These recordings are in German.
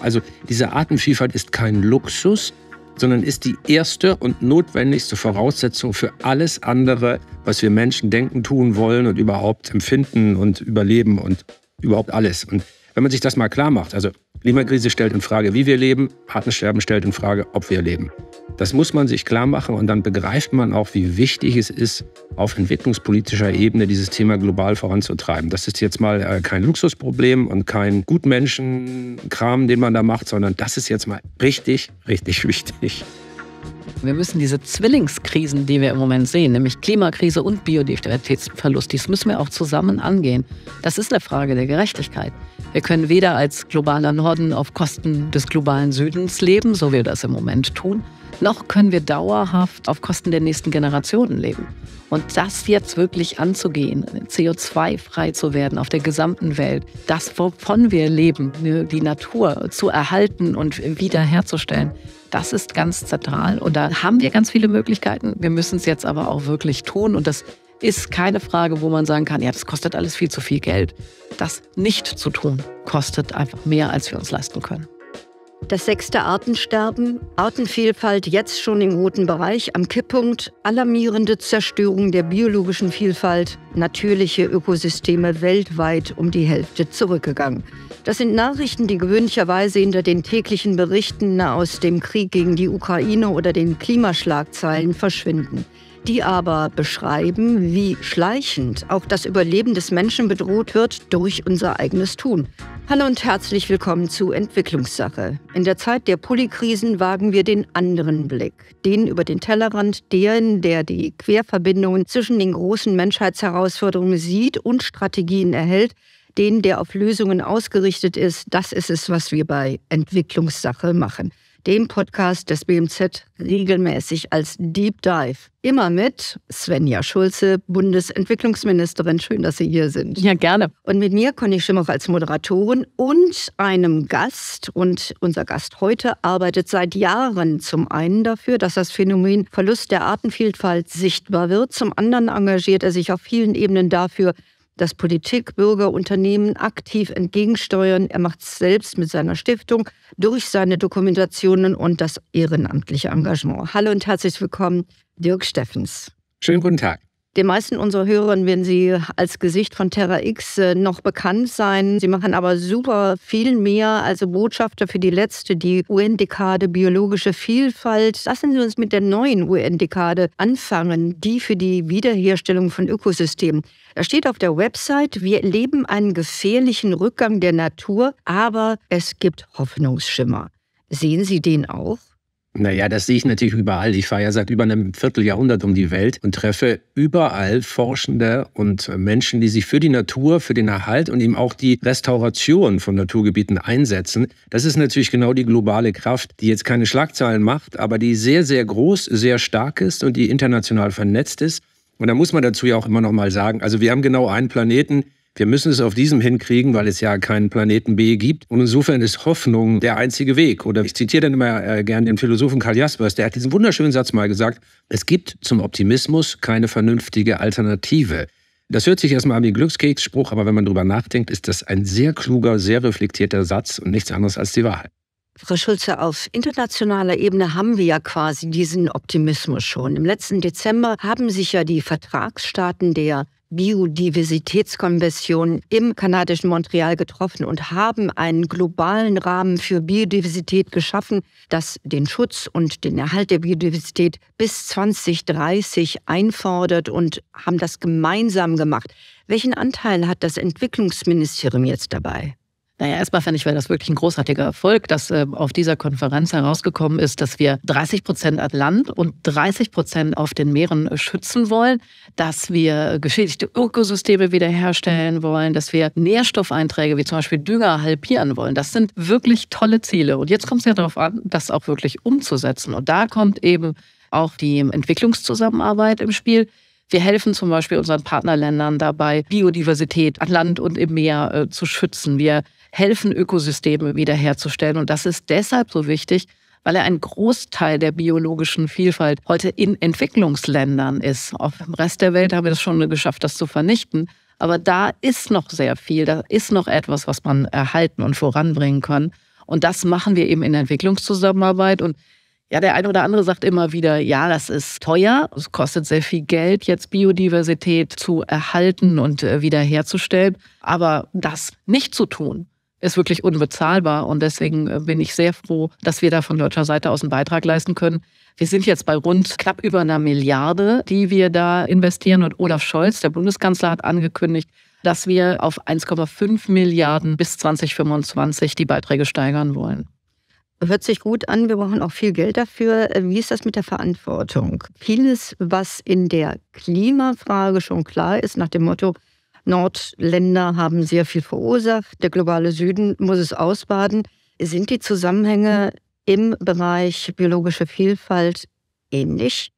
Also diese Artenvielfalt ist kein Luxus, sondern ist die erste und notwendigste Voraussetzung für alles andere, was wir Menschen denken, tun wollen und überhaupt empfinden und überleben und überhaupt alles. Und wenn man sich das mal klar macht, also Klimakrise stellt in Frage, wie wir leben. Artensterben stellt in Frage, ob wir leben. Das muss man sich klar machen und dann begreift man auch, wie wichtig es ist, auf entwicklungspolitischer Ebene dieses Thema global voranzutreiben. Das ist jetzt mal äh, kein Luxusproblem und kein Gutmenschenkram, den man da macht, sondern das ist jetzt mal richtig, richtig wichtig. Wir müssen diese Zwillingskrisen, die wir im Moment sehen, nämlich Klimakrise und Biodiversitätsverlust, dies müssen wir auch zusammen angehen. Das ist eine Frage der Gerechtigkeit. Wir können weder als globaler Norden auf Kosten des globalen Südens leben, so wir das im Moment tun, noch können wir dauerhaft auf Kosten der nächsten Generationen leben. Und das jetzt wirklich anzugehen, CO2-frei zu werden auf der gesamten Welt, das, wovon wir leben, die Natur zu erhalten und wiederherzustellen, das ist ganz zentral und da haben wir ganz viele Möglichkeiten. Wir müssen es jetzt aber auch wirklich tun und das ist keine Frage, wo man sagen kann, ja, das kostet alles viel zu viel Geld. Das nicht zu tun, kostet einfach mehr, als wir uns leisten können. Das sechste Artensterben, Artenvielfalt jetzt schon im roten Bereich, am Kipppunkt, alarmierende Zerstörung der biologischen Vielfalt, natürliche Ökosysteme weltweit um die Hälfte zurückgegangen. Das sind Nachrichten, die gewöhnlicherweise hinter den täglichen Berichten aus dem Krieg gegen die Ukraine oder den Klimaschlagzeilen verschwinden die aber beschreiben, wie schleichend auch das Überleben des Menschen bedroht wird durch unser eigenes Tun. Hallo und herzlich willkommen zu Entwicklungssache. In der Zeit der Polykrisen wagen wir den anderen Blick, den über den Tellerrand, den, der die Querverbindungen zwischen den großen Menschheitsherausforderungen sieht und Strategien erhält, den, der auf Lösungen ausgerichtet ist, das ist es, was wir bei Entwicklungssache machen. Dem Podcast des BMZ regelmäßig als Deep Dive. Immer mit Svenja Schulze, Bundesentwicklungsministerin. Schön, dass Sie hier sind. Ja, gerne. Und mit mir, Conny Schimmoch, als Moderatorin und einem Gast. Und unser Gast heute arbeitet seit Jahren zum einen dafür, dass das Phänomen Verlust der Artenvielfalt sichtbar wird. Zum anderen engagiert er sich auf vielen Ebenen dafür, dass Politik, Bürger, Unternehmen aktiv entgegensteuern. Er macht es selbst mit seiner Stiftung, durch seine Dokumentationen und das ehrenamtliche Engagement. Hallo und herzlich willkommen, Dirk Steffens. Schönen guten Tag. Den meisten unserer Hörerinnen werden sie als Gesicht von Terra X äh, noch bekannt sein. Sie machen aber super viel mehr. Also Botschafter für die letzte, die UN-Dekade biologische Vielfalt. Lassen Sie uns mit der neuen UN-Dekade anfangen, die für die Wiederherstellung von Ökosystemen. Da steht auf der Website, wir erleben einen gefährlichen Rückgang der Natur, aber es gibt Hoffnungsschimmer. Sehen Sie den auch? Naja, das sehe ich natürlich überall. Ich fahre ja seit über einem Vierteljahrhundert um die Welt und treffe überall Forschende und Menschen, die sich für die Natur, für den Erhalt und eben auch die Restauration von Naturgebieten einsetzen. Das ist natürlich genau die globale Kraft, die jetzt keine Schlagzeilen macht, aber die sehr, sehr groß, sehr stark ist und die international vernetzt ist. Und da muss man dazu ja auch immer noch mal sagen, also wir haben genau einen Planeten, wir müssen es auf diesem hinkriegen, weil es ja keinen Planeten B gibt. Und insofern ist Hoffnung der einzige Weg. Oder ich zitiere dann immer äh, gern den Philosophen Karl Jaspers, der hat diesen wunderschönen Satz mal gesagt, es gibt zum Optimismus keine vernünftige Alternative. Das hört sich erstmal an wie ein Glückskeksspruch, aber wenn man drüber nachdenkt, ist das ein sehr kluger, sehr reflektierter Satz und nichts anderes als die Wahrheit. Frau Schulze, auf internationaler Ebene haben wir ja quasi diesen Optimismus schon. Im letzten Dezember haben sich ja die Vertragsstaaten der Biodiversitätskonvention im kanadischen Montreal getroffen und haben einen globalen Rahmen für Biodiversität geschaffen, das den Schutz und den Erhalt der Biodiversität bis 2030 einfordert und haben das gemeinsam gemacht. Welchen Anteil hat das Entwicklungsministerium jetzt dabei? Naja, erstmal fand ich, war das wirklich ein großartiger Erfolg, dass äh, auf dieser Konferenz herausgekommen ist, dass wir 30 Prozent an Land und 30 Prozent auf den Meeren äh, schützen wollen, dass wir geschädigte Ökosysteme wiederherstellen wollen, dass wir Nährstoffeinträge wie zum Beispiel Dünger halbieren wollen. Das sind wirklich tolle Ziele. Und jetzt kommt es ja darauf an, das auch wirklich umzusetzen. Und da kommt eben auch die Entwicklungszusammenarbeit im Spiel. Wir helfen zum Beispiel unseren Partnerländern dabei, Biodiversität an Land und im Meer äh, zu schützen. Wir helfen, Ökosysteme wiederherzustellen. Und das ist deshalb so wichtig, weil er ein Großteil der biologischen Vielfalt heute in Entwicklungsländern ist. Auf dem Rest der Welt haben wir es schon geschafft, das zu vernichten. Aber da ist noch sehr viel, da ist noch etwas, was man erhalten und voranbringen kann. Und das machen wir eben in Entwicklungszusammenarbeit. Und ja, der eine oder andere sagt immer wieder, ja, das ist teuer, es kostet sehr viel Geld, jetzt Biodiversität zu erhalten und äh, wiederherzustellen. Aber das nicht zu tun, ist wirklich unbezahlbar. Und deswegen äh, bin ich sehr froh, dass wir da von deutscher Seite aus einen Beitrag leisten können. Wir sind jetzt bei rund knapp über einer Milliarde, die wir da investieren. Und Olaf Scholz, der Bundeskanzler, hat angekündigt, dass wir auf 1,5 Milliarden bis 2025 die Beiträge steigern wollen. Hört sich gut an, wir brauchen auch viel Geld dafür. Äh, wie ist das mit der Verantwortung? Vieles, was in der Klimafrage schon klar ist, nach dem Motto, Nordländer haben sehr viel verursacht. Der globale Süden muss es ausbaden. Sind die Zusammenhänge im Bereich biologische Vielfalt ähnlich?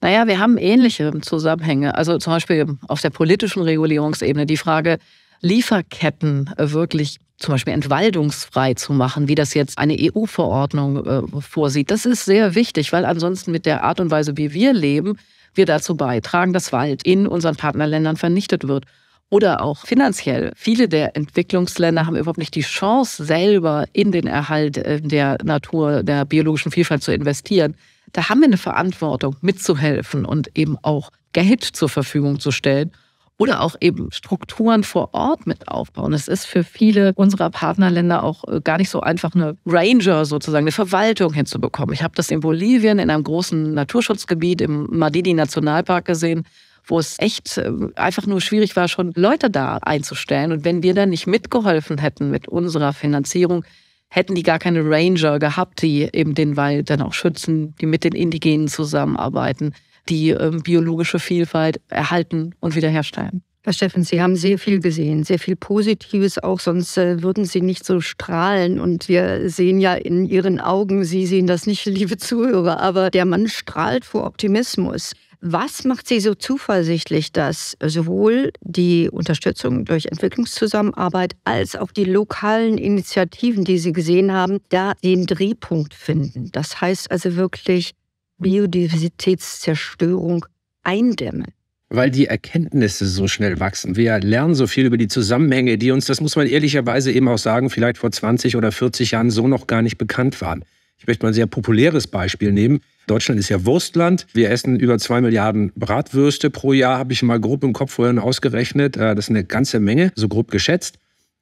Naja, wir haben ähnliche Zusammenhänge. Also zum Beispiel auf der politischen Regulierungsebene die Frage, Lieferketten wirklich zum Beispiel entwaldungsfrei zu machen, wie das jetzt eine EU-Verordnung äh, vorsieht. Das ist sehr wichtig, weil ansonsten mit der Art und Weise, wie wir leben, wir dazu beitragen, dass Wald in unseren Partnerländern vernichtet wird oder auch finanziell. Viele der Entwicklungsländer haben überhaupt nicht die Chance, selber in den Erhalt äh, der Natur, der biologischen Vielfalt zu investieren. Da haben wir eine Verantwortung, mitzuhelfen und eben auch Geld zur Verfügung zu stellen oder auch eben Strukturen vor Ort mit aufbauen. Es ist für viele unserer Partnerländer auch äh, gar nicht so einfach, eine Ranger sozusagen, eine Verwaltung hinzubekommen. Ich habe das in Bolivien in einem großen Naturschutzgebiet im Madidi Nationalpark gesehen wo es echt äh, einfach nur schwierig war, schon Leute da einzustellen. Und wenn wir da nicht mitgeholfen hätten mit unserer Finanzierung, hätten die gar keine Ranger gehabt, die eben den Wald dann auch schützen, die mit den Indigenen zusammenarbeiten, die ähm, biologische Vielfalt erhalten und wiederherstellen. Herr Steffen, Sie haben sehr viel gesehen, sehr viel Positives auch, sonst äh, würden Sie nicht so strahlen. Und wir sehen ja in Ihren Augen, Sie sehen das nicht, liebe Zuhörer, aber der Mann strahlt vor Optimismus. Was macht Sie so zuversichtlich, dass sowohl die Unterstützung durch Entwicklungszusammenarbeit als auch die lokalen Initiativen, die Sie gesehen haben, da den Drehpunkt finden? Das heißt also wirklich Biodiversitätszerstörung eindämmen weil die Erkenntnisse so schnell wachsen. Wir lernen so viel über die Zusammenhänge, die uns, das muss man ehrlicherweise eben auch sagen, vielleicht vor 20 oder 40 Jahren so noch gar nicht bekannt waren. Ich möchte mal ein sehr populäres Beispiel nehmen. Deutschland ist ja Wurstland. Wir essen über zwei Milliarden Bratwürste pro Jahr, habe ich mal grob im Kopf vorhin ausgerechnet. Äh, das ist eine ganze Menge, so grob geschätzt.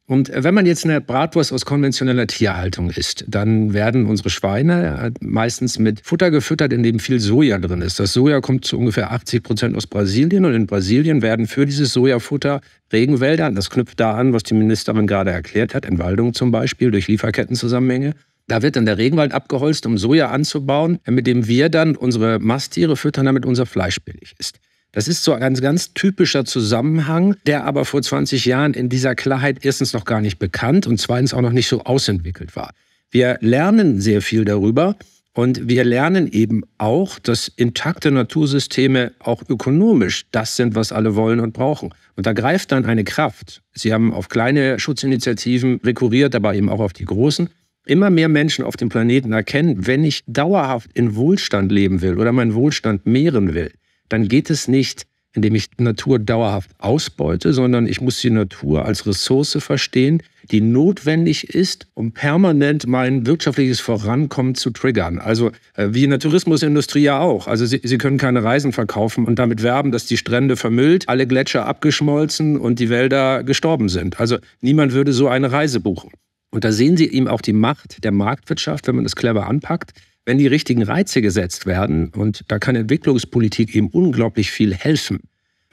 Und äh, wenn man jetzt eine Bratwurst aus konventioneller Tierhaltung isst, dann werden unsere Schweine äh, meistens mit Futter gefüttert, in dem viel Soja drin ist. Das Soja kommt zu ungefähr 80 Prozent aus Brasilien und in Brasilien werden für dieses Sojafutter Regenwälder, das knüpft da an, was die Ministerin gerade erklärt hat, Entwaldung zum Beispiel durch Lieferkettenzusammenhänge, da wird dann der Regenwald abgeholzt, um Soja anzubauen, mit dem wir dann unsere Masttiere füttern, damit unser Fleisch billig ist. Das ist so ein ganz, typischer Zusammenhang, der aber vor 20 Jahren in dieser Klarheit erstens noch gar nicht bekannt und zweitens auch noch nicht so ausentwickelt war. Wir lernen sehr viel darüber und wir lernen eben auch, dass intakte Natursysteme auch ökonomisch das sind, was alle wollen und brauchen. Und da greift dann eine Kraft. Sie haben auf kleine Schutzinitiativen rekurriert, aber eben auch auf die großen immer mehr Menschen auf dem Planeten erkennen, wenn ich dauerhaft in Wohlstand leben will oder meinen Wohlstand mehren will, dann geht es nicht, indem ich Natur dauerhaft ausbeute, sondern ich muss die Natur als Ressource verstehen, die notwendig ist, um permanent mein wirtschaftliches Vorankommen zu triggern. Also äh, wie in der Tourismusindustrie ja auch. Also sie, sie können keine Reisen verkaufen und damit werben, dass die Strände vermüllt, alle Gletscher abgeschmolzen und die Wälder gestorben sind. Also niemand würde so eine Reise buchen. Und da sehen Sie eben auch die Macht der Marktwirtschaft, wenn man das clever anpackt, wenn die richtigen Reize gesetzt werden. Und da kann Entwicklungspolitik eben unglaublich viel helfen.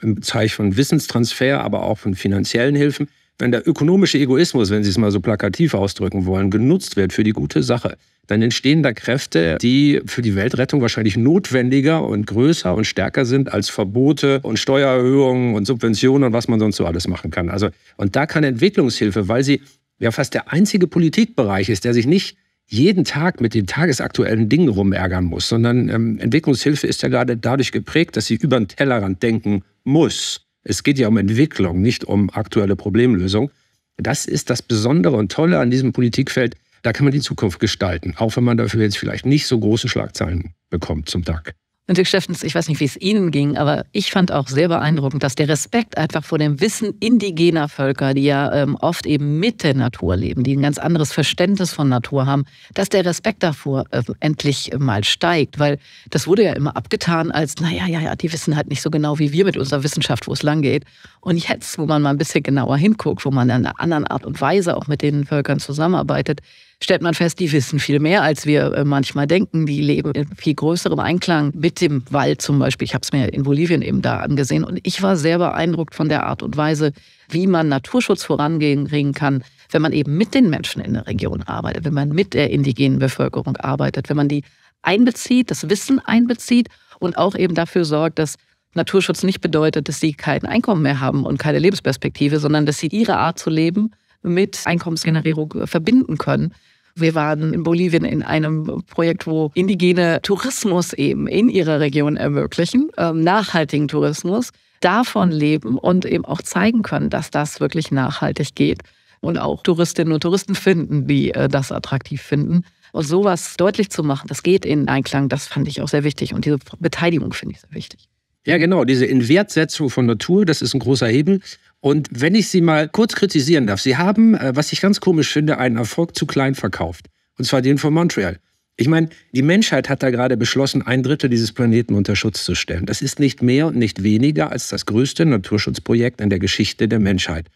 Im Zeichen von Wissenstransfer, aber auch von finanziellen Hilfen. Wenn der ökonomische Egoismus, wenn Sie es mal so plakativ ausdrücken wollen, genutzt wird für die gute Sache, dann entstehen da Kräfte, die für die Weltrettung wahrscheinlich notwendiger und größer und stärker sind als Verbote und Steuererhöhungen und Subventionen und was man sonst so alles machen kann. Also, und da kann Entwicklungshilfe, weil sie ja fast der einzige Politikbereich ist, der sich nicht jeden Tag mit den tagesaktuellen Dingen rumärgern muss, sondern ähm, Entwicklungshilfe ist ja gerade dadurch geprägt, dass sie über den Tellerrand denken muss. Es geht ja um Entwicklung, nicht um aktuelle Problemlösung. Das ist das Besondere und Tolle an diesem Politikfeld. Da kann man die Zukunft gestalten, auch wenn man dafür jetzt vielleicht nicht so große Schlagzeilen bekommt zum DAG. Und Dirk Steffens, ich weiß nicht, wie es Ihnen ging, aber ich fand auch sehr beeindruckend, dass der Respekt einfach vor dem Wissen indigener Völker, die ja ähm, oft eben mit der Natur leben, die ein ganz anderes Verständnis von Natur haben, dass der Respekt davor äh, endlich mal steigt. Weil das wurde ja immer abgetan als, naja, ja, ja, die wissen halt nicht so genau wie wir mit unserer Wissenschaft, wo es lang geht. Und jetzt, wo man mal ein bisschen genauer hinguckt, wo man in einer anderen Art und Weise auch mit den Völkern zusammenarbeitet, stellt man fest, die wissen viel mehr, als wir äh, manchmal denken. Die leben in viel größerem Einklang mit dem Wald zum Beispiel. Ich habe es mir in Bolivien eben da angesehen und ich war sehr beeindruckt von der Art und Weise, wie man Naturschutz vorangehen kann, wenn man eben mit den Menschen in der Region arbeitet, wenn man mit der indigenen Bevölkerung arbeitet, wenn man die einbezieht, das Wissen einbezieht und auch eben dafür sorgt, dass Naturschutz nicht bedeutet, dass sie kein Einkommen mehr haben und keine Lebensperspektive, sondern dass sie ihre Art zu leben mit Einkommensgenerierung äh, verbinden können. Wir waren in Bolivien in einem Projekt, wo indigene Tourismus eben in ihrer Region ermöglichen, ähm, nachhaltigen Tourismus, davon leben und eben auch zeigen können, dass das wirklich nachhaltig geht und auch Touristinnen und Touristen finden, die äh, das attraktiv finden. Und sowas deutlich zu machen, das geht in Einklang, das fand ich auch sehr wichtig und diese Beteiligung finde ich sehr wichtig. Ja, genau, diese Inwertsetzung von Natur, das ist ein großer Hebel. Und wenn ich Sie mal kurz kritisieren darf, Sie haben, äh, was ich ganz komisch finde, einen Erfolg zu klein verkauft. Und zwar den von Montreal. Ich meine, die Menschheit hat da gerade beschlossen, ein Drittel dieses Planeten unter Schutz zu stellen. Das ist nicht mehr und nicht weniger als das größte Naturschutzprojekt in der Geschichte der Menschheit.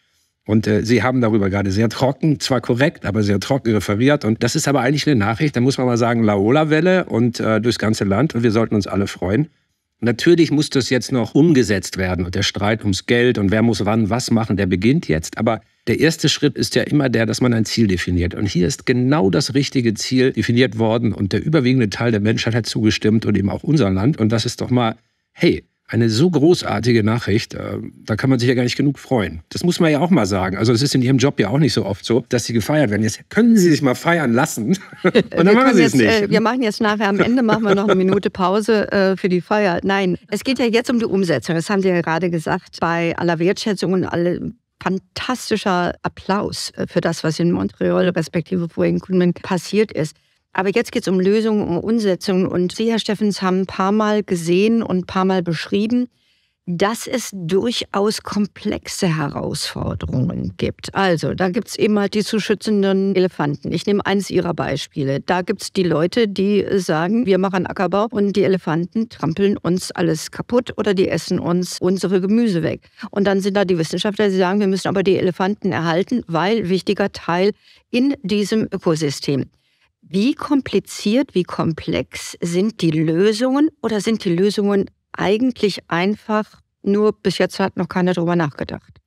Und äh, Sie haben darüber gerade sehr trocken, zwar korrekt, aber sehr trocken referiert. Und das ist aber eigentlich eine Nachricht, da muss man mal sagen, Laola-Welle und äh, durchs ganze Land. Und wir sollten uns alle freuen. Natürlich muss das jetzt noch umgesetzt werden und der Streit ums Geld und wer muss wann was machen, der beginnt jetzt. Aber der erste Schritt ist ja immer der, dass man ein Ziel definiert. Und hier ist genau das richtige Ziel definiert worden und der überwiegende Teil der Menschheit hat zugestimmt und eben auch unser Land. Und das ist doch mal, hey, eine so großartige Nachricht. Äh, da kann man sich ja gar nicht genug freuen. Das muss man ja auch mal sagen. Also es ist in Ihrem Job ja auch nicht so oft so, dass Sie gefeiert werden. Jetzt können Sie sich mal feiern lassen äh, und dann machen Sie jetzt, es äh, nicht. wir machen jetzt nachher, am Ende machen wir noch eine Minute Pause für die Feier. Nein, es geht ja jetzt um die Umsetzung. Das haben Sie ja gerade gesagt. Bei aller Wertschätzung und alle fantastischer Applaus für das, was in Montreal respektive Poen-Kunmen passiert ist. Aber jetzt geht es um Lösungen, um Umsetzungen. Und Sie, Herr Steffens, haben ein paar Mal gesehen und ein paar Mal beschrieben, dass es durchaus komplexe Herausforderungen gibt. Also, da gibt es eben halt die zu schützenden Elefanten. Ich nehme eines Ihrer Beispiele. Da gibt es die Leute, die sagen, wir machen Ackerbau und die Elefanten trampeln uns alles kaputt oder die essen uns unsere Gemüse weg. Und dann sind da die Wissenschaftler, die sagen, wir müssen aber die Elefanten erhalten, weil wichtiger Teil in diesem Ökosystem. Wie kompliziert, wie komplex sind die Lösungen oder sind die Lösungen eigentlich einfach, nur bis jetzt hat noch keiner darüber nachgedacht?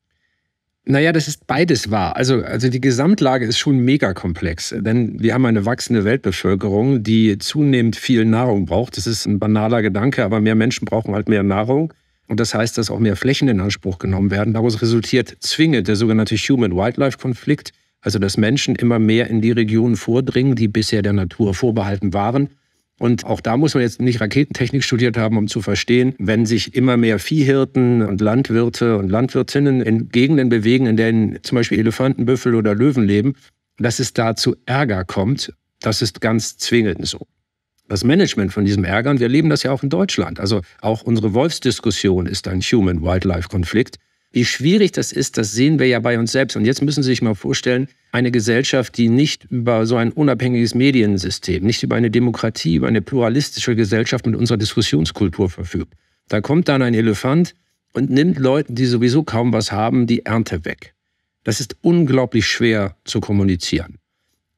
Naja, das ist beides wahr. Also, also die Gesamtlage ist schon mega komplex, denn wir haben eine wachsende Weltbevölkerung, die zunehmend viel Nahrung braucht. Das ist ein banaler Gedanke, aber mehr Menschen brauchen halt mehr Nahrung. Und das heißt, dass auch mehr Flächen in Anspruch genommen werden. Daraus resultiert zwingend der sogenannte Human-Wildlife-Konflikt, also dass Menschen immer mehr in die Regionen vordringen, die bisher der Natur vorbehalten waren. Und auch da muss man jetzt nicht Raketentechnik studiert haben, um zu verstehen, wenn sich immer mehr Viehhirten und Landwirte und Landwirtinnen in Gegenden bewegen, in denen zum Beispiel Elefanten, Büffel oder Löwen leben, dass es da zu Ärger kommt, das ist ganz zwingend so. Das Management von diesem Ärger, und wir leben das ja auch in Deutschland, also auch unsere Wolfsdiskussion ist ein Human-Wildlife-Konflikt, wie schwierig das ist, das sehen wir ja bei uns selbst. Und jetzt müssen Sie sich mal vorstellen, eine Gesellschaft, die nicht über so ein unabhängiges Mediensystem, nicht über eine Demokratie, über eine pluralistische Gesellschaft mit unserer Diskussionskultur verfügt. Da kommt dann ein Elefant und nimmt Leuten, die sowieso kaum was haben, die Ernte weg. Das ist unglaublich schwer zu kommunizieren.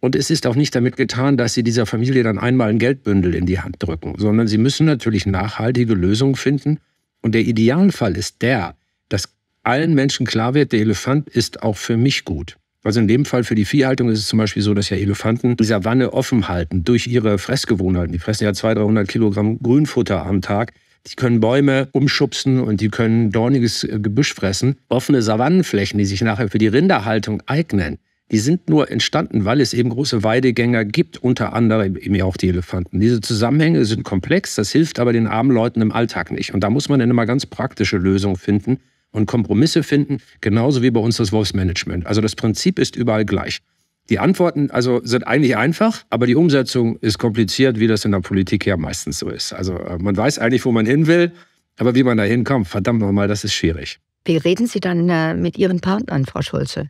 Und es ist auch nicht damit getan, dass sie dieser Familie dann einmal ein Geldbündel in die Hand drücken, sondern sie müssen natürlich nachhaltige Lösungen finden. Und der Idealfall ist der, dass allen Menschen klar wird, der Elefant ist auch für mich gut. Also in dem Fall für die Viehhaltung ist es zum Beispiel so, dass ja Elefanten die Savanne offen halten durch ihre Fressgewohnheiten. Die fressen ja 200, 300 Kilogramm Grünfutter am Tag. Die können Bäume umschubsen und die können dorniges äh, Gebüsch fressen. Offene Savannenflächen, die sich nachher für die Rinderhaltung eignen, die sind nur entstanden, weil es eben große Weidegänger gibt, unter anderem eben auch die Elefanten. Diese Zusammenhänge sind komplex, das hilft aber den armen Leuten im Alltag nicht. Und da muss man dann immer ganz praktische Lösungen finden und Kompromisse finden, genauso wie bei uns das Wolfsmanagement. Also das Prinzip ist überall gleich. Die Antworten also sind eigentlich einfach, aber die Umsetzung ist kompliziert, wie das in der Politik ja meistens so ist. Also äh, man weiß eigentlich, wo man hin will, aber wie man da hinkommt, verdammt nochmal, das ist schwierig. Wie reden Sie dann äh, mit Ihren Partnern, Frau Schulze?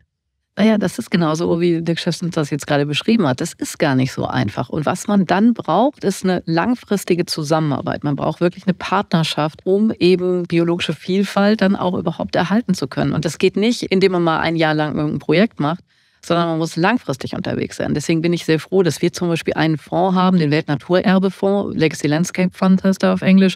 Naja, ah das ist genauso, wie der Geschäftsmann das jetzt gerade beschrieben hat. Das ist gar nicht so einfach. Und was man dann braucht, ist eine langfristige Zusammenarbeit. Man braucht wirklich eine Partnerschaft, um eben biologische Vielfalt dann auch überhaupt erhalten zu können. Und das geht nicht, indem man mal ein Jahr lang irgendein Projekt macht, sondern man muss langfristig unterwegs sein. Deswegen bin ich sehr froh, dass wir zum Beispiel einen Fonds haben, den Weltnaturerbefonds, Legacy Landscape Fund heißt er auf Englisch,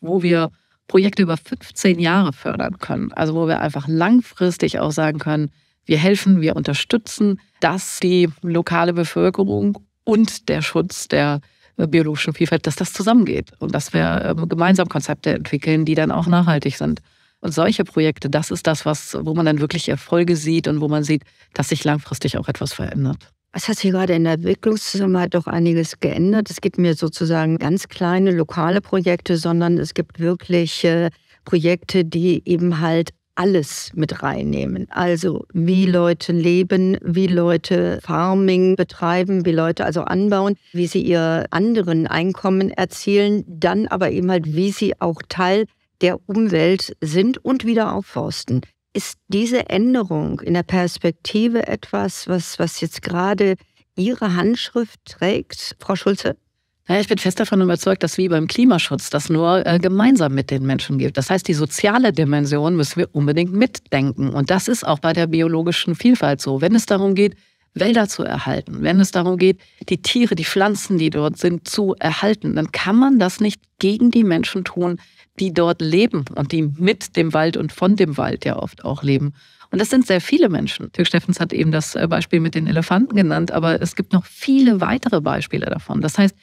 wo wir Projekte über 15 Jahre fördern können. Also wo wir einfach langfristig auch sagen können, wir helfen, wir unterstützen, dass die lokale Bevölkerung und der Schutz der äh, biologischen Vielfalt, dass das zusammengeht und dass wir ähm, gemeinsam Konzepte entwickeln, die dann auch nachhaltig sind. Und solche Projekte, das ist das, was, wo man dann wirklich Erfolge sieht und wo man sieht, dass sich langfristig auch etwas verändert. Es hat sich gerade in der Entwicklungszusammenarbeit doch einiges geändert. Es gibt mir sozusagen ganz kleine lokale Projekte, sondern es gibt wirklich Projekte, die eben halt alles mit reinnehmen. Also wie mhm. Leute leben, wie Leute Farming betreiben, wie Leute also anbauen, wie sie ihr anderen Einkommen erzielen, dann aber eben halt, wie sie auch Teil der Umwelt sind und wieder aufforsten. Ist diese Änderung in der Perspektive etwas, was, was jetzt gerade Ihre Handschrift trägt, Frau Schulze? Naja, ich bin fest davon überzeugt, dass wie beim Klimaschutz das nur äh, gemeinsam mit den Menschen gibt. Das heißt, die soziale Dimension müssen wir unbedingt mitdenken. Und das ist auch bei der biologischen Vielfalt so. Wenn es darum geht, Wälder zu erhalten, wenn es darum geht, die Tiere, die Pflanzen, die dort sind, zu erhalten, dann kann man das nicht gegen die Menschen tun, die dort leben und die mit dem Wald und von dem Wald ja oft auch leben. Und das sind sehr viele Menschen. Dirk Steffens hat eben das äh, Beispiel mit den Elefanten genannt, aber es gibt noch viele weitere Beispiele davon. Das heißt,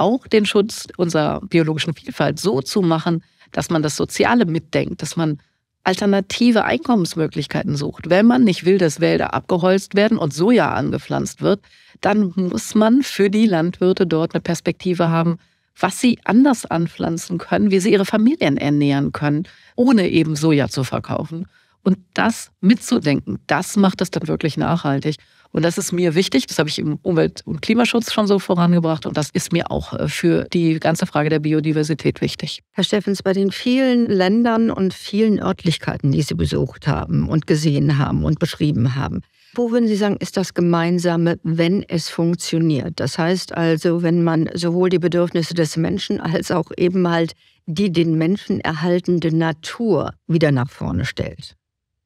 auch den Schutz unserer biologischen Vielfalt so zu machen, dass man das Soziale mitdenkt, dass man alternative Einkommensmöglichkeiten sucht. Wenn man nicht will, dass Wälder abgeholzt werden und Soja angepflanzt wird, dann muss man für die Landwirte dort eine Perspektive haben, was sie anders anpflanzen können, wie sie ihre Familien ernähren können, ohne eben Soja zu verkaufen. Und das mitzudenken, das macht es dann wirklich nachhaltig. Und das ist mir wichtig, das habe ich im Umwelt- und Klimaschutz schon so vorangebracht und das ist mir auch äh, für die ganze Frage der Biodiversität wichtig. Herr Steffens, bei den vielen Ländern und vielen Örtlichkeiten, die Sie besucht haben und gesehen haben und beschrieben haben, wo würden Sie sagen, ist das Gemeinsame, wenn es funktioniert? Das heißt also, wenn man sowohl die Bedürfnisse des Menschen als auch eben halt die den Menschen erhaltende Natur wieder nach vorne stellt.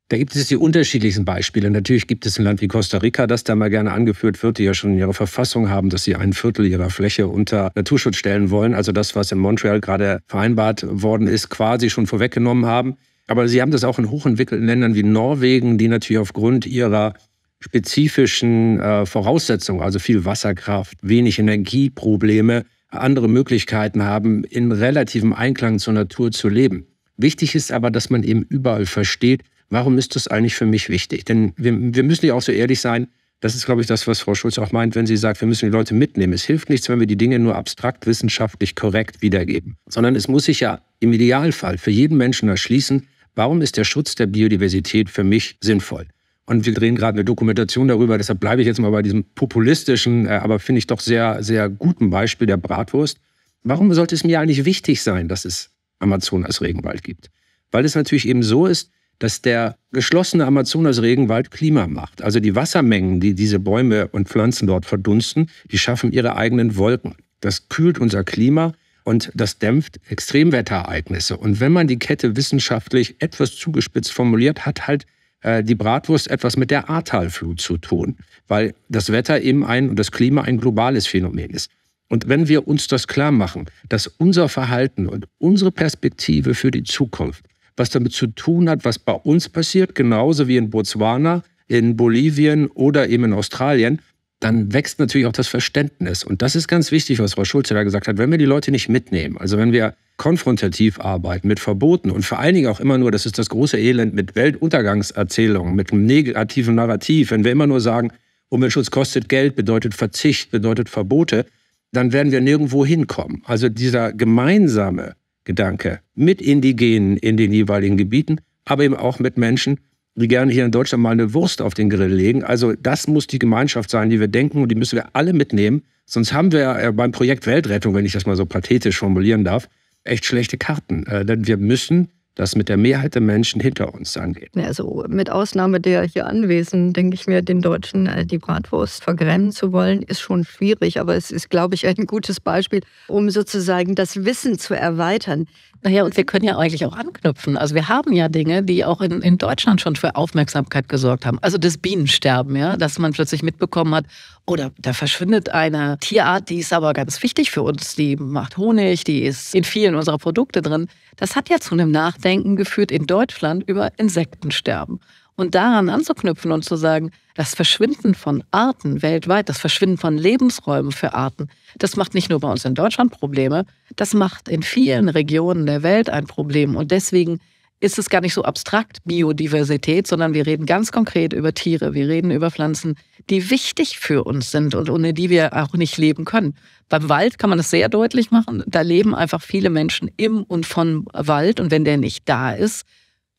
Da gibt es die unterschiedlichsten Beispiele. Natürlich gibt es ein Land wie Costa Rica, das da mal gerne angeführt wird, die ja schon in ihrer Verfassung haben, dass sie ein Viertel ihrer Fläche unter Naturschutz stellen wollen. Also das, was in Montreal gerade vereinbart worden ist, quasi schon vorweggenommen haben. Aber sie haben das auch in hochentwickelten Ländern wie Norwegen, die natürlich aufgrund ihrer spezifischen äh, Voraussetzungen, also viel Wasserkraft, wenig Energieprobleme, andere Möglichkeiten haben, in relativem Einklang zur Natur zu leben. Wichtig ist aber, dass man eben überall versteht, Warum ist das eigentlich für mich wichtig? Denn wir, wir müssen ja auch so ehrlich sein, das ist, glaube ich, das, was Frau Schulz auch meint, wenn sie sagt, wir müssen die Leute mitnehmen. Es hilft nichts, wenn wir die Dinge nur abstrakt wissenschaftlich korrekt wiedergeben, sondern es muss sich ja im Idealfall für jeden Menschen erschließen, warum ist der Schutz der Biodiversität für mich sinnvoll? Und wir drehen gerade eine Dokumentation darüber, deshalb bleibe ich jetzt mal bei diesem populistischen, äh, aber finde ich doch sehr, sehr guten Beispiel der Bratwurst. Warum sollte es mir eigentlich wichtig sein, dass es Amazonas Regenwald gibt? Weil es natürlich eben so ist, dass der geschlossene Amazonas-Regenwald Klima macht. Also die Wassermengen, die diese Bäume und Pflanzen dort verdunsten, die schaffen ihre eigenen Wolken. Das kühlt unser Klima und das dämpft Extremwetterereignisse. Und wenn man die Kette wissenschaftlich etwas zugespitzt formuliert, hat halt äh, die Bratwurst etwas mit der Ahrtalflut zu tun, weil das Wetter eben ein und das Klima ein globales Phänomen ist. Und wenn wir uns das klar machen, dass unser Verhalten und unsere Perspektive für die Zukunft was damit zu tun hat, was bei uns passiert, genauso wie in Botswana, in Bolivien oder eben in Australien, dann wächst natürlich auch das Verständnis. Und das ist ganz wichtig, was Frau Schulze da gesagt hat. Wenn wir die Leute nicht mitnehmen, also wenn wir konfrontativ arbeiten mit Verboten und vor allen Dingen auch immer nur, das ist das große Elend mit Weltuntergangserzählungen, mit einem negativen Narrativ, wenn wir immer nur sagen, Umweltschutz kostet Geld, bedeutet Verzicht, bedeutet Verbote, dann werden wir nirgendwo hinkommen. Also dieser gemeinsame Gedanke mit Indigenen in den jeweiligen Gebieten, aber eben auch mit Menschen, die gerne hier in Deutschland mal eine Wurst auf den Grill legen. Also das muss die Gemeinschaft sein, die wir denken und die müssen wir alle mitnehmen. Sonst haben wir äh, beim Projekt Weltrettung, wenn ich das mal so pathetisch formulieren darf, echt schlechte Karten. Äh, denn wir müssen das mit der Mehrheit der Menschen hinter uns angeht. Also mit Ausnahme der hier Anwesenden, denke ich mir, den Deutschen äh, die Bratwurst vergrämen zu wollen, ist schon schwierig. Aber es ist, glaube ich, ein gutes Beispiel, um sozusagen das Wissen zu erweitern. Naja, und wir können ja eigentlich auch anknüpfen. Also wir haben ja Dinge, die auch in, in Deutschland schon für Aufmerksamkeit gesorgt haben. Also das Bienensterben, ja, dass man plötzlich mitbekommen hat, oder da verschwindet eine Tierart, die ist aber ganz wichtig für uns. Die macht Honig, die ist in vielen unserer Produkte drin. Das hat ja zu einem Nachdenken geführt in Deutschland über Insektensterben. Und daran anzuknüpfen und zu sagen, das Verschwinden von Arten weltweit, das Verschwinden von Lebensräumen für Arten, das macht nicht nur bei uns in Deutschland Probleme, das macht in vielen Regionen der Welt ein Problem. Und deswegen ist es gar nicht so abstrakt Biodiversität, sondern wir reden ganz konkret über Tiere, wir reden über Pflanzen, die wichtig für uns sind und ohne die wir auch nicht leben können. Beim Wald kann man das sehr deutlich machen. Da leben einfach viele Menschen im und von Wald. Und wenn der nicht da ist,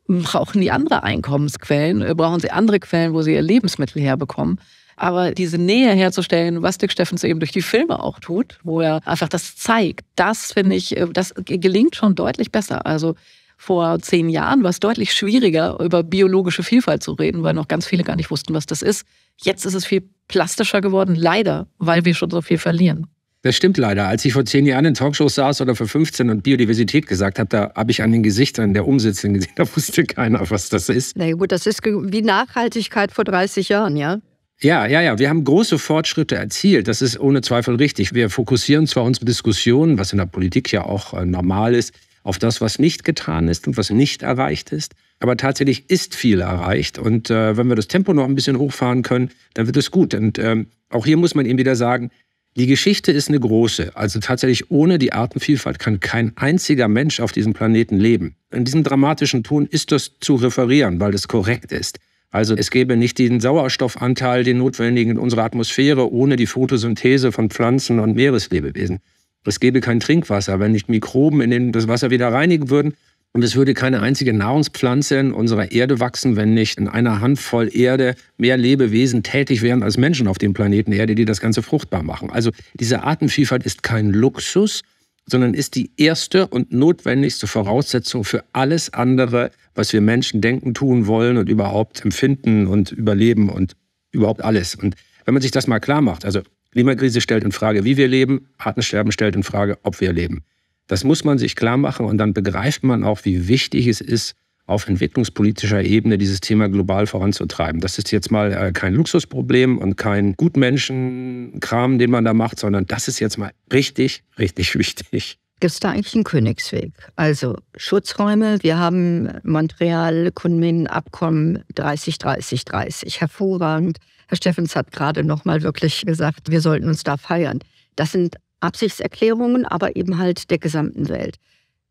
brauchen die andere Einkommensquellen, äh, brauchen sie andere Quellen, wo sie ihr Lebensmittel herbekommen. Aber diese Nähe herzustellen, was Dirk Steffens eben durch die Filme auch tut, wo er einfach das zeigt, das finde ich, äh, das gelingt schon deutlich besser. Also vor zehn Jahren war es deutlich schwieriger, über biologische Vielfalt zu reden, weil noch ganz viele gar nicht wussten, was das ist. Jetzt ist es viel plastischer geworden, leider, weil wir schon so viel verlieren. Das stimmt leider. Als ich vor zehn Jahren in Talkshows saß oder vor 15 und Biodiversität gesagt habe, da habe ich an den Gesichtern der Umsitzenden gesehen, da wusste keiner, was das ist. Na gut, das ist wie Nachhaltigkeit vor 30 Jahren, ja? Ja, ja, ja. Wir haben große Fortschritte erzielt. Das ist ohne Zweifel richtig. Wir fokussieren zwar unsere Diskussionen, was in der Politik ja auch äh, normal ist, auf das, was nicht getan ist und was nicht erreicht ist. Aber tatsächlich ist viel erreicht. Und äh, wenn wir das Tempo noch ein bisschen hochfahren können, dann wird es gut. Und ähm, auch hier muss man eben wieder sagen, die Geschichte ist eine große. Also tatsächlich ohne die Artenvielfalt kann kein einziger Mensch auf diesem Planeten leben. In diesem dramatischen Ton ist das zu referieren, weil das korrekt ist. Also es gäbe nicht den Sauerstoffanteil, den notwendigen in unserer Atmosphäre, ohne die Photosynthese von Pflanzen und Meereslebewesen. Es gäbe kein Trinkwasser, wenn nicht Mikroben in den, das Wasser wieder reinigen würden. Und es würde keine einzige Nahrungspflanze in unserer Erde wachsen, wenn nicht in einer Handvoll Erde mehr Lebewesen tätig wären als Menschen auf dem Planeten Erde, die das Ganze fruchtbar machen. Also diese Artenvielfalt ist kein Luxus, sondern ist die erste und notwendigste Voraussetzung für alles andere, was wir Menschen denken, tun wollen und überhaupt empfinden und überleben und überhaupt alles. Und wenn man sich das mal klar macht, also Klimakrise stellt in Frage, wie wir leben, Artensterben stellt in Frage, ob wir leben. Das muss man sich klar machen und dann begreift man auch, wie wichtig es ist, auf entwicklungspolitischer Ebene dieses Thema global voranzutreiben. Das ist jetzt mal äh, kein Luxusproblem und kein Gutmenschenkram, den man da macht, sondern das ist jetzt mal richtig, richtig wichtig. Gibt es da eigentlich einen Königsweg? Also Schutzräume, wir haben Montreal, Kunmin, Abkommen 30, 30, 30. Hervorragend. Herr Steffens hat gerade nochmal wirklich gesagt, wir sollten uns da feiern. Das sind Absichtserklärungen, aber eben halt der gesamten Welt.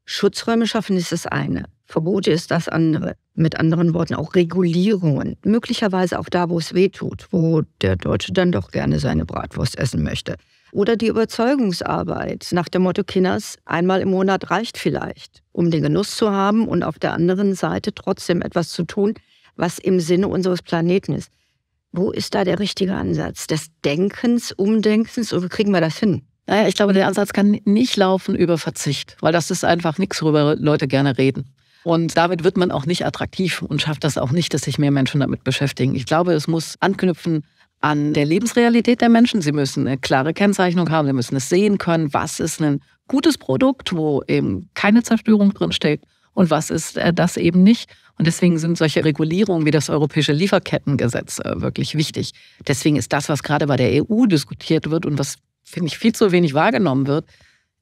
Schutzräume schaffen ist das eine. Verbote ist das andere. Mit anderen Worten auch Regulierungen. Möglicherweise auch da, wo es weh tut, wo der Deutsche dann doch gerne seine Bratwurst essen möchte. Oder die Überzeugungsarbeit nach dem Motto Kinners, einmal im Monat reicht vielleicht, um den Genuss zu haben und auf der anderen Seite trotzdem etwas zu tun, was im Sinne unseres Planeten ist. Wo ist da der richtige Ansatz des Denkens, Umdenkens und wie kriegen wir das hin? Naja, ich glaube, der Ansatz kann nicht laufen über Verzicht, weil das ist einfach nichts, worüber Leute gerne reden. Und damit wird man auch nicht attraktiv und schafft das auch nicht, dass sich mehr Menschen damit beschäftigen. Ich glaube, es muss anknüpfen an der Lebensrealität der Menschen. Sie müssen eine klare Kennzeichnung haben, sie müssen es sehen können, was ist ein gutes Produkt, wo eben keine Zerstörung drinsteht und was ist äh, das eben nicht. Und deswegen sind solche Regulierungen wie das europäische Lieferkettengesetz äh, wirklich wichtig. Deswegen ist das, was gerade bei der EU diskutiert wird und was finde ich, viel zu wenig wahrgenommen wird,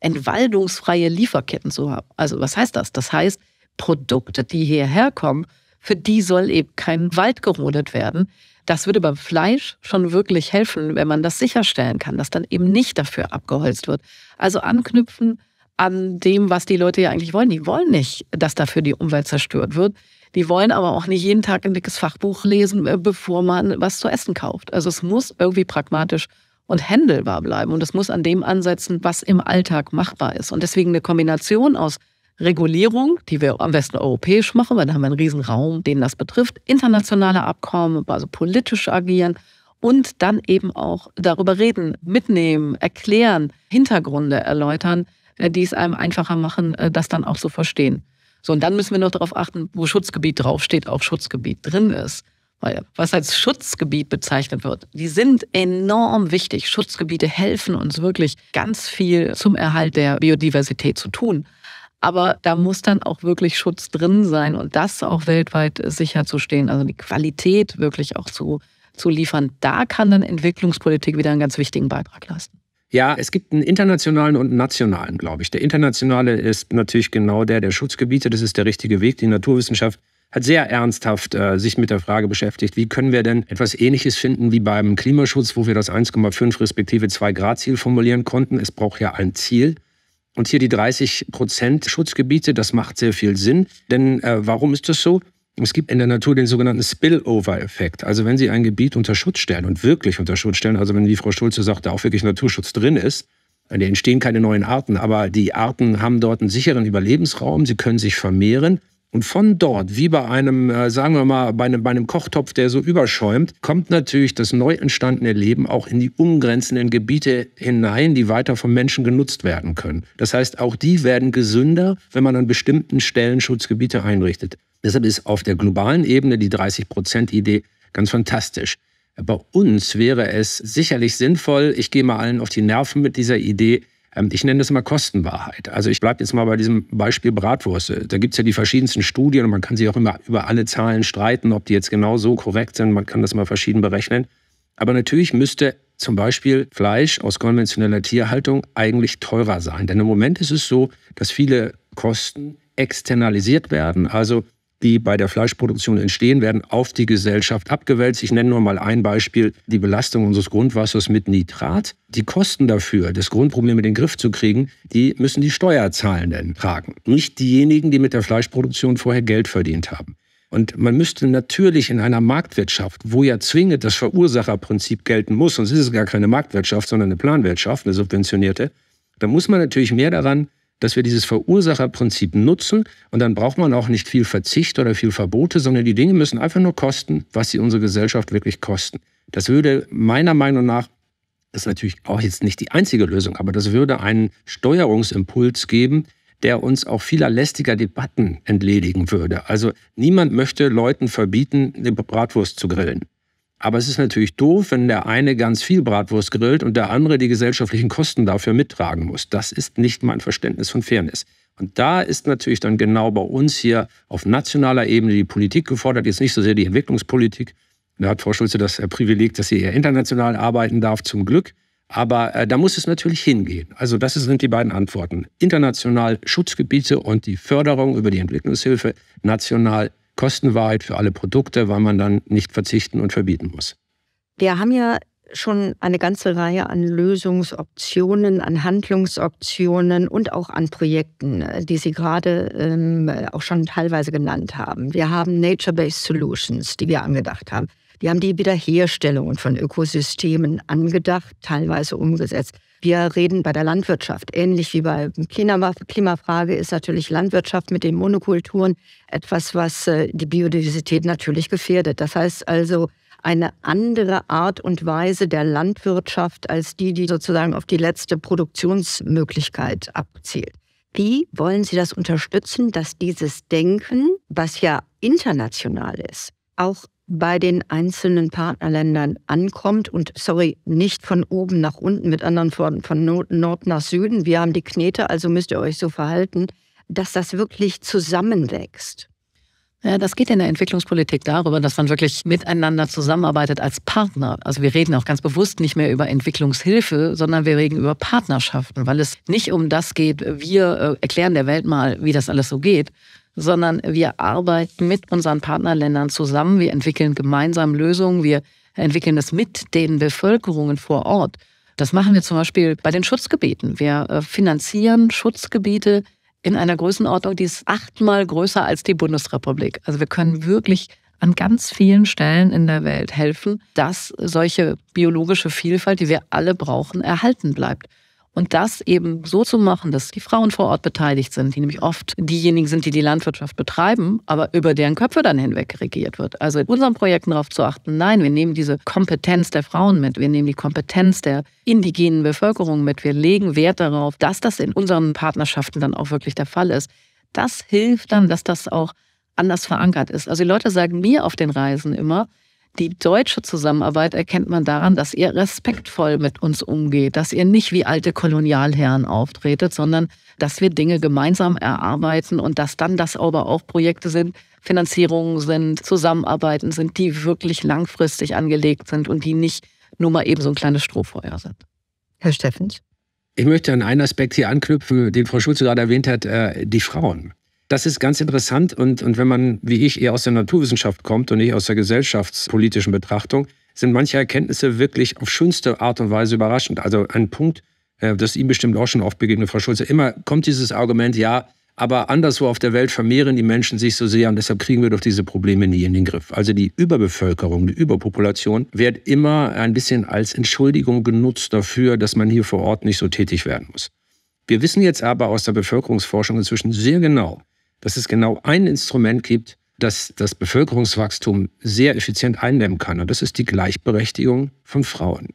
entwaldungsfreie Lieferketten zu haben. Also was heißt das? Das heißt, Produkte, die hierher kommen, für die soll eben kein Wald gerodet werden. Das würde beim Fleisch schon wirklich helfen, wenn man das sicherstellen kann, dass dann eben nicht dafür abgeholzt wird. Also anknüpfen an dem, was die Leute ja eigentlich wollen. Die wollen nicht, dass dafür die Umwelt zerstört wird. Die wollen aber auch nicht jeden Tag ein dickes Fachbuch lesen, äh, bevor man was zu essen kauft. Also es muss irgendwie pragmatisch und händelbar bleiben. Und das muss an dem ansetzen, was im Alltag machbar ist. Und deswegen eine Kombination aus Regulierung, die wir am besten europäisch machen, weil da haben wir einen riesen Raum, den das betrifft, internationale Abkommen, also politisch agieren und dann eben auch darüber reden, mitnehmen, erklären, Hintergründe erläutern, äh, die es einem einfacher machen, äh, das dann auch zu verstehen. So, und dann müssen wir noch darauf achten, wo Schutzgebiet draufsteht, auch Schutzgebiet drin ist was als Schutzgebiet bezeichnet wird, die sind enorm wichtig. Schutzgebiete helfen uns wirklich ganz viel zum Erhalt der Biodiversität zu tun. Aber da muss dann auch wirklich Schutz drin sein und das auch weltweit äh, sicherzustehen, also die Qualität wirklich auch zu, zu liefern. Da kann dann Entwicklungspolitik wieder einen ganz wichtigen Beitrag leisten. Ja, es gibt einen internationalen und einen nationalen, glaube ich. Der internationale ist natürlich genau der der Schutzgebiete. Das ist der richtige Weg. Die Naturwissenschaft hat sehr ernsthaft äh, sich mit der Frage beschäftigt, wie können wir denn etwas Ähnliches finden wie beim Klimaschutz, wo wir das 1,5 respektive 2 Grad Ziel formulieren konnten. Es braucht ja ein Ziel. Und hier die 30 Prozent Schutzgebiete, das macht sehr viel Sinn. Denn äh, warum ist das so? Es gibt in der Natur den sogenannten Spillover-Effekt. Also wenn Sie ein Gebiet unter Schutz stellen und wirklich unter Schutz stellen, also wenn, wie Frau Schulze da auch wirklich Naturschutz drin ist, äh, dann entstehen keine neuen Arten, aber die Arten haben dort einen sicheren Überlebensraum, sie können sich vermehren und von dort, wie bei einem, äh, sagen wir mal, bei einem, bei einem Kochtopf, der so überschäumt, kommt natürlich das neu entstandene Leben auch in die umgrenzenden Gebiete hinein, die weiter vom Menschen genutzt werden können. Das heißt, auch die werden gesünder, wenn man an bestimmten Stellen Schutzgebiete einrichtet. Deshalb ist auf der globalen Ebene die 30-Prozent-Idee ganz fantastisch. Bei uns wäre es sicherlich sinnvoll, ich gehe mal allen auf die Nerven mit dieser Idee, ähm, ich nenne das immer Kostenwahrheit. Also ich bleibe jetzt mal bei diesem Beispiel Bratwurst. Da gibt es ja die verschiedensten Studien und man kann sich auch immer über alle Zahlen streiten, ob die jetzt genau so korrekt sind. Man kann das mal verschieden berechnen. Aber natürlich müsste zum Beispiel Fleisch aus konventioneller Tierhaltung eigentlich teurer sein. Denn im Moment ist es so, dass viele Kosten externalisiert werden. Also die bei der Fleischproduktion entstehen, werden auf die Gesellschaft abgewälzt. Ich nenne nur mal ein Beispiel, die Belastung unseres Grundwassers mit Nitrat. Die Kosten dafür, das Grundproblem in den Griff zu kriegen, die müssen die Steuerzahlenden tragen, nicht diejenigen, die mit der Fleischproduktion vorher Geld verdient haben. Und man müsste natürlich in einer Marktwirtschaft, wo ja zwingend das Verursacherprinzip gelten muss, sonst ist es gar keine Marktwirtschaft, sondern eine Planwirtschaft, eine subventionierte, da muss man natürlich mehr daran dass wir dieses Verursacherprinzip nutzen und dann braucht man auch nicht viel Verzicht oder viel Verbote, sondern die Dinge müssen einfach nur kosten, was sie unsere Gesellschaft wirklich kosten. Das würde meiner Meinung nach, das ist natürlich auch jetzt nicht die einzige Lösung, aber das würde einen Steuerungsimpuls geben, der uns auch vieler lästiger Debatten entledigen würde. Also niemand möchte Leuten verbieten, eine Bratwurst zu grillen. Aber es ist natürlich doof, wenn der eine ganz viel Bratwurst grillt und der andere die gesellschaftlichen Kosten dafür mittragen muss. Das ist nicht mein Verständnis von Fairness. Und da ist natürlich dann genau bei uns hier auf nationaler Ebene die Politik gefordert, jetzt nicht so sehr die Entwicklungspolitik. Da hat Frau Schulze das äh, Privileg, dass sie eher international arbeiten darf, zum Glück. Aber äh, da muss es natürlich hingehen. Also das sind die beiden Antworten. International Schutzgebiete und die Förderung über die Entwicklungshilfe, national Kostenwahrheit für alle Produkte, weil man dann nicht verzichten und verbieten muss. Wir haben ja schon eine ganze Reihe an Lösungsoptionen, an Handlungsoptionen und auch an Projekten, die Sie gerade ähm, auch schon teilweise genannt haben. Wir haben Nature-Based Solutions, die wir angedacht haben. Wir haben die Wiederherstellung von Ökosystemen angedacht, teilweise umgesetzt. Wir reden bei der Landwirtschaft. Ähnlich wie bei Klimafrage ist natürlich Landwirtschaft mit den Monokulturen etwas, was äh, die Biodiversität natürlich gefährdet. Das heißt also, eine andere Art und Weise der Landwirtschaft als die, die sozusagen auf die letzte Produktionsmöglichkeit abzielt. Wie wollen Sie das unterstützen, dass dieses Denken, was ja international ist, auch bei den einzelnen Partnerländern ankommt und sorry, nicht von oben nach unten, mit anderen Worten von Nord nach Süden. Wir haben die Knete, also müsst ihr euch so verhalten, dass das wirklich zusammenwächst. Ja, das geht in der Entwicklungspolitik darüber, dass man wirklich miteinander zusammenarbeitet als Partner. Also wir reden auch ganz bewusst nicht mehr über Entwicklungshilfe, sondern wir reden über Partnerschaften, weil es nicht um das geht, wir äh, erklären der Welt mal, wie das alles so geht, sondern wir arbeiten mit unseren Partnerländern zusammen. Wir entwickeln gemeinsam Lösungen. Wir entwickeln es mit den Bevölkerungen vor Ort. Das machen wir zum Beispiel bei den Schutzgebieten. Wir äh, finanzieren Schutzgebiete in einer Größenordnung, die ist achtmal größer als die Bundesrepublik. Also wir können wirklich an ganz vielen Stellen in der Welt helfen, dass solche biologische Vielfalt, die wir alle brauchen, erhalten bleibt. Und das eben so zu machen, dass die Frauen vor Ort beteiligt sind, die nämlich oft diejenigen sind, die die Landwirtschaft betreiben, aber über deren Köpfe dann hinweg regiert wird. Also in unseren Projekten darauf zu achten, nein, wir nehmen diese Kompetenz der Frauen mit, wir nehmen die Kompetenz der indigenen Bevölkerung mit, wir legen Wert darauf, dass das in unseren Partnerschaften dann auch wirklich der Fall ist. Das hilft dann, dass das auch anders verankert ist. Also die Leute sagen mir auf den Reisen immer, die deutsche Zusammenarbeit erkennt man daran, dass ihr respektvoll mit uns umgeht, dass ihr nicht wie alte Kolonialherren auftretet, sondern dass wir Dinge gemeinsam erarbeiten und dass dann das aber auch Projekte sind, Finanzierungen sind, Zusammenarbeiten sind, die wirklich langfristig angelegt sind und die nicht nur mal eben so ein kleines Strohfeuer sind. Herr Steffens? Ich möchte an einen Aspekt hier anknüpfen, den Frau Schulze gerade erwähnt hat, äh, die Frauen. Das ist ganz interessant und, und wenn man, wie ich, eher aus der Naturwissenschaft kommt und nicht aus der gesellschaftspolitischen Betrachtung, sind manche Erkenntnisse wirklich auf schönste Art und Weise überraschend. Also ein Punkt, äh, das Ihnen bestimmt auch schon oft begegnet, Frau Schulze, immer kommt dieses Argument, ja, aber anderswo auf der Welt vermehren die Menschen sich so sehr und deshalb kriegen wir doch diese Probleme nie in den Griff. Also die Überbevölkerung, die Überpopulation wird immer ein bisschen als Entschuldigung genutzt dafür, dass man hier vor Ort nicht so tätig werden muss. Wir wissen jetzt aber aus der Bevölkerungsforschung inzwischen sehr genau, dass es genau ein Instrument gibt, das das Bevölkerungswachstum sehr effizient eindämmen kann. Und das ist die Gleichberechtigung von Frauen.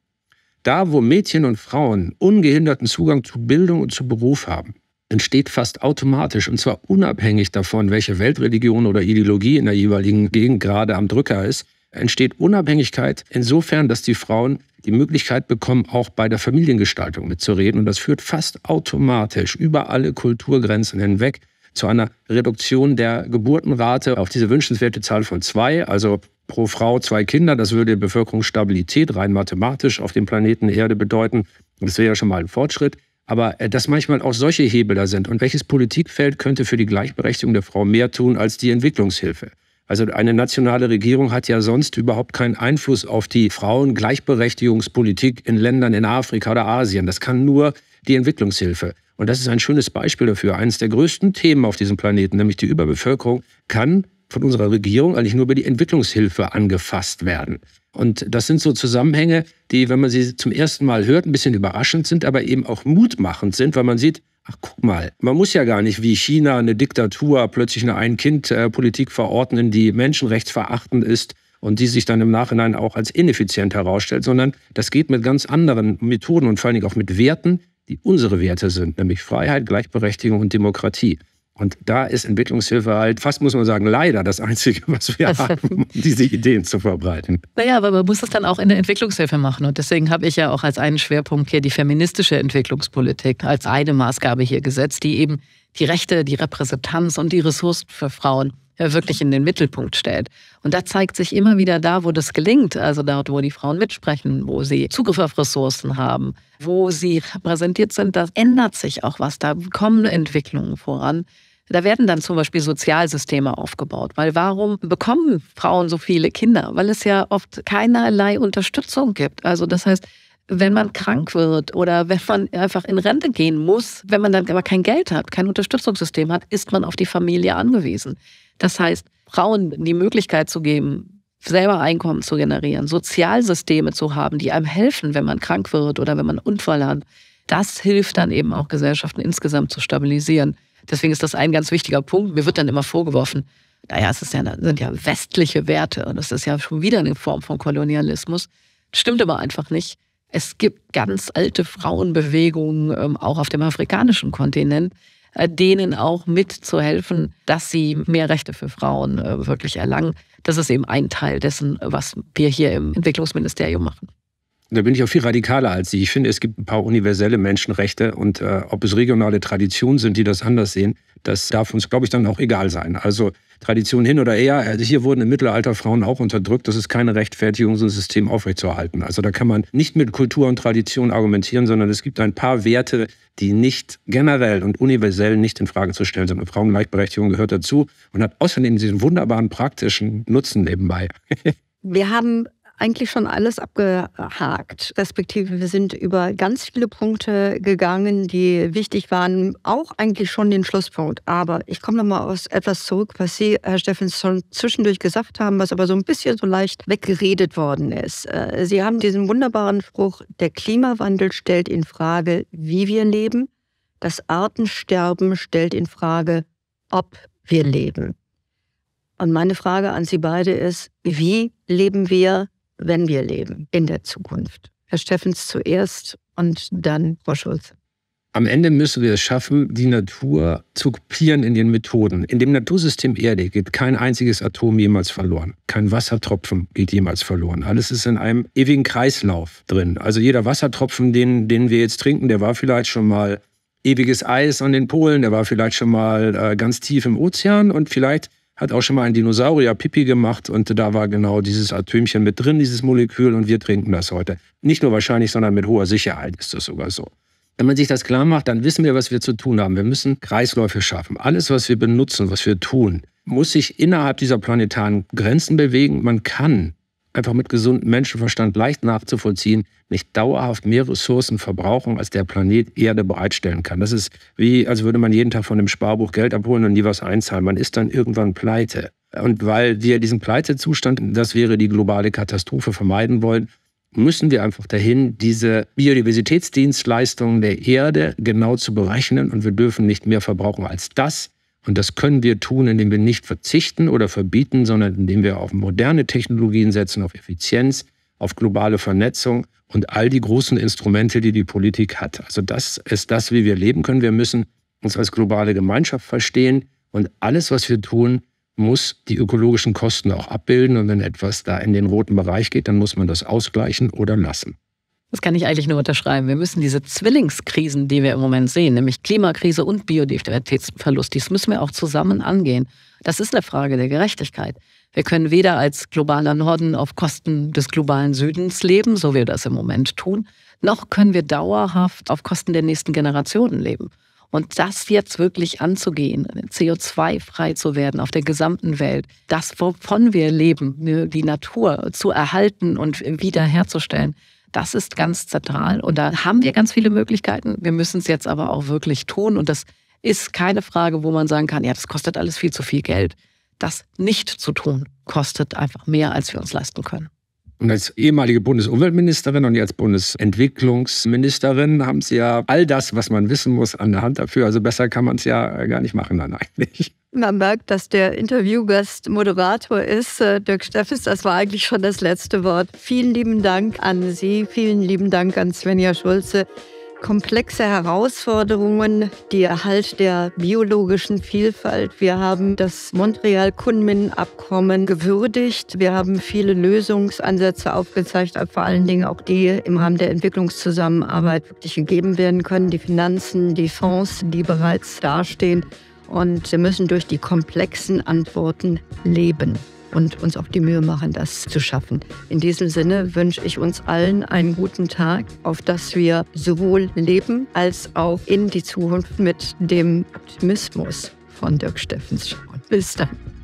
Da, wo Mädchen und Frauen ungehinderten Zugang zu Bildung und zu Beruf haben, entsteht fast automatisch, und zwar unabhängig davon, welche Weltreligion oder Ideologie in der jeweiligen Gegend gerade am Drücker ist, entsteht Unabhängigkeit insofern, dass die Frauen die Möglichkeit bekommen, auch bei der Familiengestaltung mitzureden. Und das führt fast automatisch über alle Kulturgrenzen hinweg zu einer Reduktion der Geburtenrate auf diese wünschenswerte Zahl von zwei, also pro Frau zwei Kinder. Das würde Bevölkerungsstabilität rein mathematisch auf dem Planeten Erde bedeuten. Das wäre ja schon mal ein Fortschritt. Aber äh, dass manchmal auch solche Hebel da sind. Und welches Politikfeld könnte für die Gleichberechtigung der Frau mehr tun als die Entwicklungshilfe? Also eine nationale Regierung hat ja sonst überhaupt keinen Einfluss auf die Frauengleichberechtigungspolitik in Ländern in Afrika oder Asien. Das kann nur die Entwicklungshilfe. Und das ist ein schönes Beispiel dafür. Eines der größten Themen auf diesem Planeten, nämlich die Überbevölkerung, kann von unserer Regierung eigentlich nur über die Entwicklungshilfe angefasst werden. Und das sind so Zusammenhänge, die, wenn man sie zum ersten Mal hört, ein bisschen überraschend sind, aber eben auch mutmachend sind, weil man sieht, ach guck mal, man muss ja gar nicht wie China eine Diktatur plötzlich eine Ein-Kind-Politik äh, verordnen, die menschenrechtsverachtend ist und die sich dann im Nachhinein auch als ineffizient herausstellt, sondern das geht mit ganz anderen Methoden und vor allen Dingen auch mit Werten, die unsere Werte sind, nämlich Freiheit, Gleichberechtigung und Demokratie. Und da ist Entwicklungshilfe halt fast, muss man sagen, leider das Einzige, was wir haben, um diese Ideen zu verbreiten. Naja, aber man muss das dann auch in der Entwicklungshilfe machen. Und deswegen habe ich ja auch als einen Schwerpunkt hier die feministische Entwicklungspolitik als eine Maßgabe hier gesetzt, die eben die Rechte, die Repräsentanz und die Ressourcen für Frauen ja äh, wirklich in den Mittelpunkt stellt. Und da zeigt sich immer wieder da, wo das gelingt, also dort, wo die Frauen mitsprechen, wo sie Zugriff auf Ressourcen haben, wo sie repräsentiert sind, da ändert sich auch was, da kommen Entwicklungen voran. Da werden dann zum Beispiel Sozialsysteme aufgebaut, weil warum bekommen Frauen so viele Kinder? Weil es ja oft keinerlei Unterstützung gibt. Also das heißt, wenn man krank wird oder wenn man einfach in Rente gehen muss, wenn man dann aber kein Geld hat, kein Unterstützungssystem hat, ist man auf die Familie angewiesen. Das heißt, Frauen die Möglichkeit zu geben, selber Einkommen zu generieren, Sozialsysteme zu haben, die einem helfen, wenn man krank wird oder wenn man einen Unfall hat, das hilft dann eben auch Gesellschaften insgesamt zu stabilisieren. Deswegen ist das ein ganz wichtiger Punkt. Mir wird dann immer vorgeworfen, naja, es ja, sind ja westliche Werte und das ist ja schon wieder eine Form von Kolonialismus. Stimmt aber einfach nicht. Es gibt ganz alte Frauenbewegungen, ähm, auch auf dem afrikanischen Kontinent, äh, denen auch mitzuhelfen, dass sie mehr Rechte für Frauen äh, wirklich erlangen. Das ist eben ein Teil dessen, was wir hier im Entwicklungsministerium machen da bin ich auch viel radikaler als Sie. Ich finde, es gibt ein paar universelle Menschenrechte und äh, ob es regionale Traditionen sind, die das anders sehen, das darf uns, glaube ich, dann auch egal sein. Also Tradition hin oder her, also hier wurden im Mittelalter Frauen auch unterdrückt. Das ist keine Rechtfertigung, so ein System aufrechtzuerhalten. Also da kann man nicht mit Kultur und Tradition argumentieren, sondern es gibt ein paar Werte, die nicht generell und universell nicht in Frage zu stellen sind. Und Frauengleichberechtigung gehört dazu und hat außerdem diesen wunderbaren praktischen Nutzen nebenbei. Wir haben eigentlich schon alles abgehakt. Respektive wir sind über ganz viele Punkte gegangen, die wichtig waren, auch eigentlich schon den Schlusspunkt. Aber ich komme nochmal aus etwas zurück, was Sie, Herr Steffens, schon zwischendurch gesagt haben, was aber so ein bisschen so leicht weggeredet worden ist. Äh, Sie haben diesen wunderbaren Spruch, der Klimawandel stellt in Frage, wie wir leben. Das Artensterben stellt in Frage, ob wir leben. Und meine Frage an Sie beide ist, wie leben wir wenn wir leben in der Zukunft? Herr Steffens zuerst und dann Frau Schulze. Am Ende müssen wir es schaffen, die Natur zu kopieren in den Methoden. In dem Natursystem Erde geht kein einziges Atom jemals verloren. Kein Wassertropfen geht jemals verloren. Alles ist in einem ewigen Kreislauf drin. Also jeder Wassertropfen, den, den wir jetzt trinken, der war vielleicht schon mal ewiges Eis an den Polen, der war vielleicht schon mal äh, ganz tief im Ozean und vielleicht hat auch schon mal ein Dinosaurier Pipi gemacht und da war genau dieses Atümchen mit drin, dieses Molekül und wir trinken das heute. Nicht nur wahrscheinlich, sondern mit hoher Sicherheit ist das sogar so. Wenn man sich das klar macht, dann wissen wir, was wir zu tun haben. Wir müssen Kreisläufe schaffen. Alles, was wir benutzen, was wir tun, muss sich innerhalb dieser planetaren Grenzen bewegen. Man kann einfach mit gesundem Menschenverstand leicht nachzuvollziehen, nicht dauerhaft mehr Ressourcen verbrauchen, als der Planet Erde bereitstellen kann. Das ist wie, als würde man jeden Tag von dem Sparbuch Geld abholen und nie was einzahlen. Man ist dann irgendwann pleite. Und weil wir diesen Pleitezustand, das wäre die globale Katastrophe, vermeiden wollen, müssen wir einfach dahin, diese Biodiversitätsdienstleistungen der Erde genau zu berechnen und wir dürfen nicht mehr verbrauchen als das. Und das können wir tun, indem wir nicht verzichten oder verbieten, sondern indem wir auf moderne Technologien setzen, auf Effizienz, auf globale Vernetzung und all die großen Instrumente, die die Politik hat. Also das ist das, wie wir leben können. Wir müssen uns als globale Gemeinschaft verstehen und alles, was wir tun, muss die ökologischen Kosten auch abbilden. Und wenn etwas da in den roten Bereich geht, dann muss man das ausgleichen oder lassen. Das kann ich eigentlich nur unterschreiben. Wir müssen diese Zwillingskrisen, die wir im Moment sehen, nämlich Klimakrise und Biodiversitätsverlust, dies müssen wir auch zusammen angehen. Das ist eine Frage der Gerechtigkeit. Wir können weder als globaler Norden auf Kosten des globalen Südens leben, so wir das im Moment tun, noch können wir dauerhaft auf Kosten der nächsten Generationen leben. Und das jetzt wirklich anzugehen, CO2-frei zu werden auf der gesamten Welt, das, wovon wir leben, die Natur zu erhalten und wiederherzustellen, das ist ganz zentral und da haben wir ganz viele Möglichkeiten. Wir müssen es jetzt aber auch wirklich tun und das ist keine Frage, wo man sagen kann, ja, das kostet alles viel zu viel Geld. Das nicht zu tun, kostet einfach mehr, als wir uns leisten können. Und als ehemalige Bundesumweltministerin und jetzt Bundesentwicklungsministerin haben Sie ja all das, was man wissen muss, an der Hand dafür. Also besser kann man es ja gar nicht machen dann eigentlich. Man merkt, dass der Interviewgast Moderator ist, äh, Dirk Steffens. Das war eigentlich schon das letzte Wort. Vielen lieben Dank an Sie, vielen lieben Dank an Svenja Schulze komplexe Herausforderungen, die Erhalt der biologischen Vielfalt. Wir haben das Montreal-Kunmin-Abkommen gewürdigt. Wir haben viele Lösungsansätze aufgezeigt, vor allen Dingen auch die im Rahmen der Entwicklungszusammenarbeit wirklich gegeben werden können. Die Finanzen, die Fonds, die bereits dastehen. Und wir müssen durch die komplexen Antworten leben und uns auch die Mühe machen, das zu schaffen. In diesem Sinne wünsche ich uns allen einen guten Tag, auf dass wir sowohl leben als auch in die Zukunft mit dem Optimismus von Dirk Steffens schauen. Bis dann.